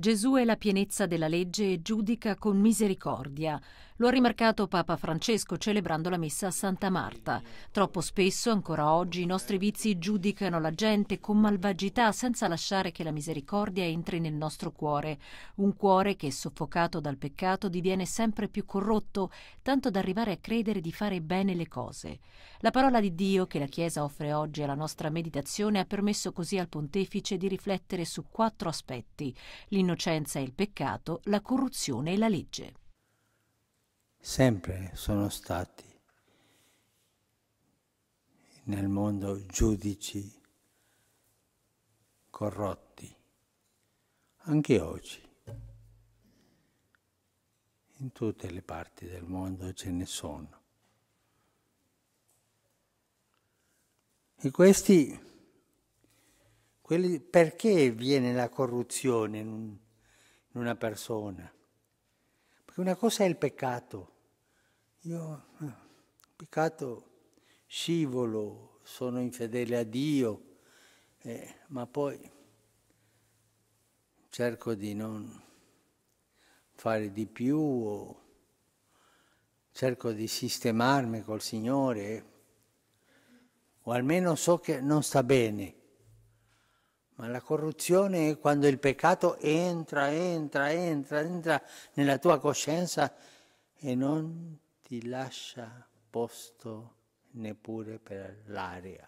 Gesù è la pienezza della legge e giudica con misericordia, lo ha rimarcato Papa Francesco celebrando la messa a Santa Marta. Troppo spesso, ancora oggi, i nostri vizi giudicano la gente con malvagità senza lasciare che la misericordia entri nel nostro cuore. Un cuore che, soffocato dal peccato, diviene sempre più corrotto, tanto da arrivare a credere di fare bene le cose. La parola di Dio che la Chiesa offre oggi alla nostra meditazione ha permesso così al Pontefice di riflettere su quattro aspetti: l'innocenza e il peccato, la corruzione e la legge sempre sono stati nel mondo giudici corrotti, anche oggi. In tutte le parti del mondo ce ne sono. E questi, quelli, perché viene la corruzione in, in una persona? Perché una cosa è il peccato io, eh, peccato, scivolo, sono infedele a Dio, eh, ma poi cerco di non fare di più o cerco di sistemarmi col Signore o almeno so che non sta bene. Ma la corruzione è quando il peccato entra, entra, entra, entra nella tua coscienza e non ti lascia posto neppure per l'aria.